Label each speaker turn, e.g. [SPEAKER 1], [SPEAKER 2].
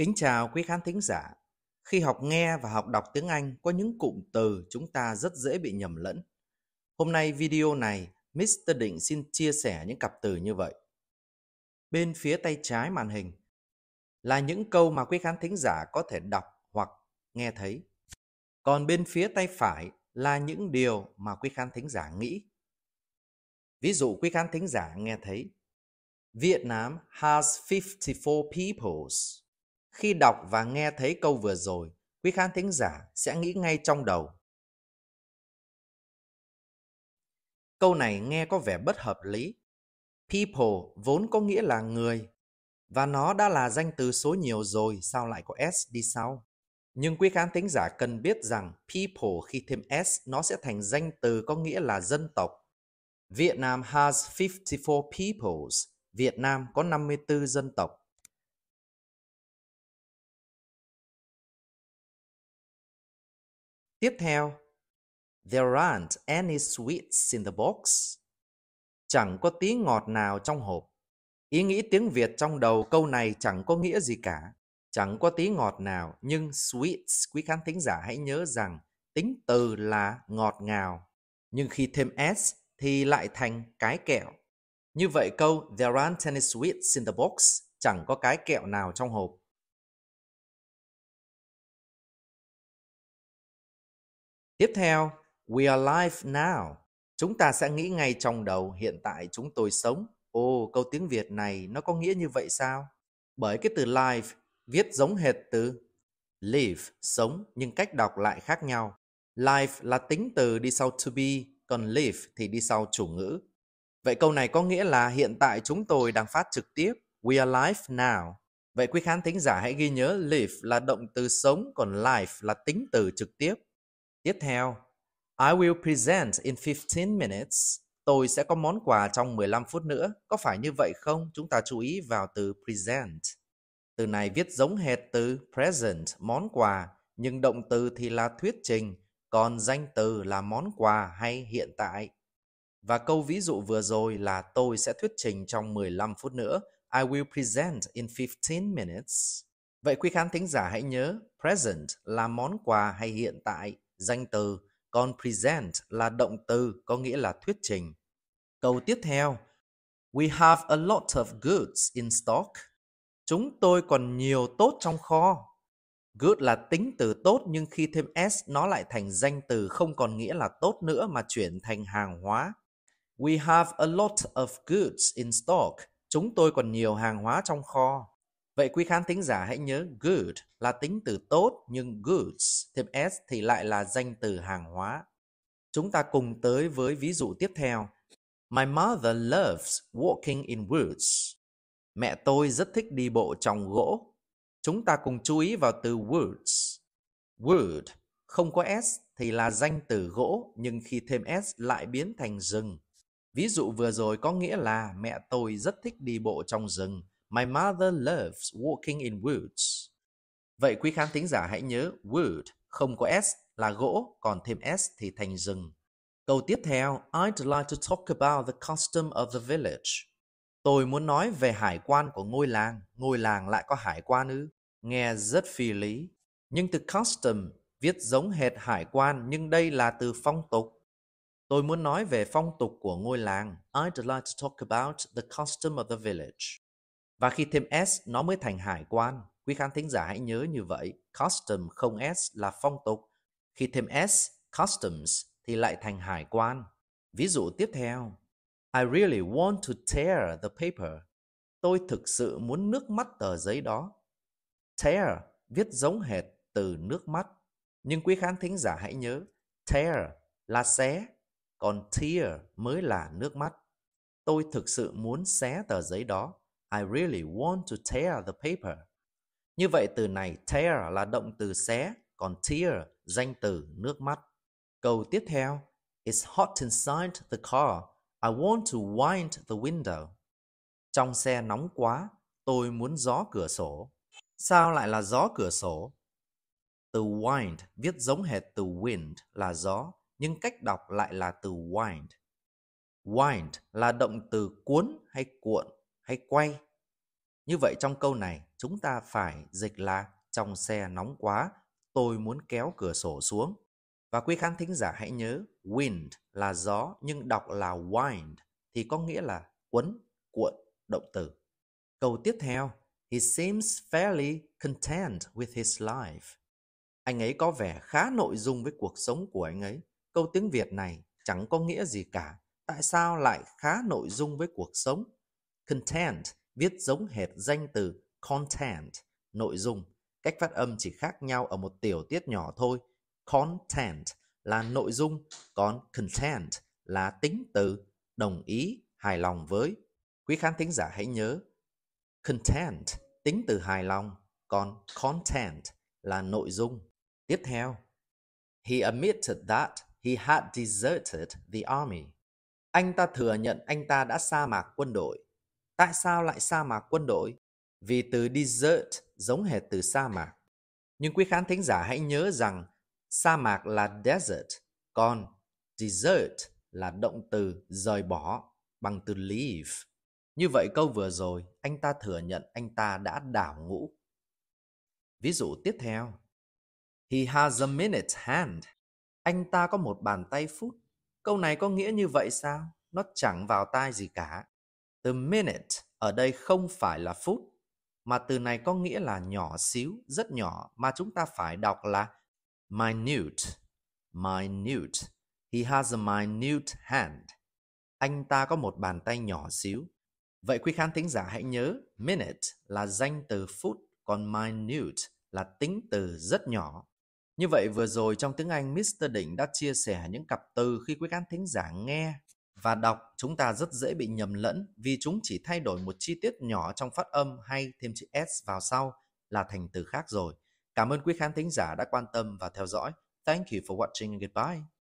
[SPEAKER 1] Kính chào quý khán thính giả. Khi học nghe và học đọc tiếng Anh có những cụm từ chúng ta rất dễ bị nhầm lẫn. Hôm nay video này, Mr. Định xin chia sẻ những cặp từ như vậy. Bên phía tay trái màn hình là những câu mà quý khán thính giả có thể đọc hoặc nghe thấy. Còn bên phía tay phải là những điều mà quý khán thính giả nghĩ. Ví dụ quý khán thính giả nghe thấy Việt Nam has 54 peoples. Khi đọc và nghe thấy câu vừa rồi, quý khán thính giả sẽ nghĩ ngay trong đầu. Câu này nghe có vẻ bất hợp lý. People vốn có nghĩa là người, và nó đã là danh từ số nhiều rồi, sao lại có S đi sau? Nhưng quý khán thính giả cần biết rằng people khi thêm S nó sẽ thành danh từ có nghĩa là dân tộc. Việt Nam has 54 peoples. Việt Nam có 54 dân tộc. Tiếp theo, There aren't any sweets in the box. Chẳng có tí ngọt nào trong hộp. Ý nghĩ tiếng Việt trong đầu câu này chẳng có nghĩa gì cả. Chẳng có tí ngọt nào, nhưng sweets, quý khán thính giả hãy nhớ rằng tính từ là ngọt ngào. Nhưng khi thêm s thì lại thành cái kẹo. Như vậy câu There aren't any sweets in the box chẳng có cái kẹo nào trong hộp Tiếp theo, we are alive now. Chúng ta sẽ nghĩ ngay trong đầu hiện tại chúng tôi sống. Ồ, câu tiếng Việt này nó có nghĩa như vậy sao? Bởi cái từ live viết giống hệt từ live, sống nhưng cách đọc lại khác nhau. Live là tính từ đi sau to be, còn live thì đi sau chủ ngữ. Vậy câu này có nghĩa là hiện tại chúng tôi đang phát trực tiếp. We are live now. Vậy quý khán thính giả hãy ghi nhớ live là động từ sống, còn live là tính từ trực tiếp. Tiếp theo, I will present in 15 minutes. Tôi sẽ có món quà trong 15 phút nữa. Có phải như vậy không? Chúng ta chú ý vào từ present. Từ này viết giống hệt từ present, món quà, nhưng động từ thì là thuyết trình, còn danh từ là món quà hay hiện tại. Và câu ví dụ vừa rồi là tôi sẽ thuyết trình trong 15 phút nữa. I will present in 15 minutes. Vậy quý khán thính giả hãy nhớ, present là món quà hay hiện tại. Danh từ còn present là động từ có nghĩa là thuyết trình. Câu tiếp theo, we have a lot of goods in stock. Chúng tôi còn nhiều tốt trong kho. Good là tính từ tốt nhưng khi thêm s nó lại thành danh từ không còn nghĩa là tốt nữa mà chuyển thành hàng hóa. We have a lot of goods in stock. Chúng tôi còn nhiều hàng hóa trong kho. Vậy quý khán thính giả hãy nhớ good là tính từ tốt nhưng goods thêm s thì lại là danh từ hàng hóa. Chúng ta cùng tới với ví dụ tiếp theo. My mother loves walking in woods. Mẹ tôi rất thích đi bộ trong gỗ. Chúng ta cùng chú ý vào từ woods. Wood không có s thì là danh từ gỗ nhưng khi thêm s lại biến thành rừng. Ví dụ vừa rồi có nghĩa là mẹ tôi rất thích đi bộ trong rừng. My mother loves walking in woods. Vậy quý khán thính giả hãy nhớ wood không có s là gỗ, còn thêm s thì thành rừng. Câu tiếp theo, I'd like to talk about the custom of the village. Tôi muốn nói về hải quan của ngôi làng, ngôi làng lại có hải quan ư? Nghe rất phi lý. Nhưng từ custom viết giống hệt hải quan nhưng đây là từ phong tục. Tôi muốn nói về phong tục của ngôi làng. I'd like to talk about the custom of the village. Và khi thêm S nó mới thành hải quan. Quý khán thính giả hãy nhớ như vậy, custom không S là phong tục. Khi thêm S, customs thì lại thành hải quan. Ví dụ tiếp theo, I really want to tear the paper. Tôi thực sự muốn nước mắt tờ giấy đó. Tear viết giống hệt từ nước mắt. Nhưng quý khán thính giả hãy nhớ, tear là xé, còn tear mới là nước mắt. Tôi thực sự muốn xé tờ giấy đó. I really want to tear the paper. Như vậy từ này tear là động từ xé, còn tear danh từ nước mắt. Câu tiếp theo, It's hot inside the car. I want to wind the window. Trong xe nóng quá, tôi muốn gió cửa sổ. Sao lại là gió cửa sổ? Từ wind viết giống hệt từ wind là gió, nhưng cách đọc lại là từ wind. Wind là động từ cuốn hay cuộn hay quay. Như vậy trong câu này chúng ta phải dịch là trong xe nóng quá, tôi muốn kéo cửa sổ xuống. Và quý khán thính giả hãy nhớ wind là gió nhưng đọc là wind thì có nghĩa là quấn, cuộn, động từ. Câu tiếp theo, he seems fairly content with his life. Anh ấy có vẻ khá nội dung với cuộc sống của anh ấy. Câu tiếng Việt này chẳng có nghĩa gì cả. Tại sao lại khá nội dung với cuộc sống? Content viết giống hệt danh từ content, nội dung. Cách phát âm chỉ khác nhau ở một tiểu tiết nhỏ thôi. Content là nội dung, còn content là tính từ, đồng ý, hài lòng với. Quý khán thính giả hãy nhớ, content tính từ hài lòng, còn content là nội dung. Tiếp theo, he admitted that he had deserted the army. Anh ta thừa nhận anh ta đã sa mạc quân đội. Tại sao lại sa mạc quân đội? Vì từ desert giống hệt từ sa mạc. Nhưng quý khán thính giả hãy nhớ rằng sa mạc là desert, còn desert là động từ rời bỏ bằng từ leave. Như vậy câu vừa rồi, anh ta thừa nhận anh ta đã đảo ngũ. Ví dụ tiếp theo. He has a minute hand. Anh ta có một bàn tay phút. Câu này có nghĩa như vậy sao? Nó chẳng vào tai gì cả. The minute ở đây không phải là phút, mà từ này có nghĩa là nhỏ xíu, rất nhỏ mà chúng ta phải đọc là minute. Minute. He has a minute hand. Anh ta có một bàn tay nhỏ xíu. Vậy quý khán thính giả hãy nhớ minute là danh từ phút, còn minute là tính từ rất nhỏ. Như vậy vừa rồi trong tiếng Anh Mr. Định đã chia sẻ những cặp từ khi quý khán thính giả nghe và đọc chúng ta rất dễ bị nhầm lẫn vì chúng chỉ thay đổi một chi tiết nhỏ trong phát âm hay thêm chữ S vào sau là thành từ khác rồi. Cảm ơn quý khán thính giả đã quan tâm và theo dõi. Thank you for watching and goodbye.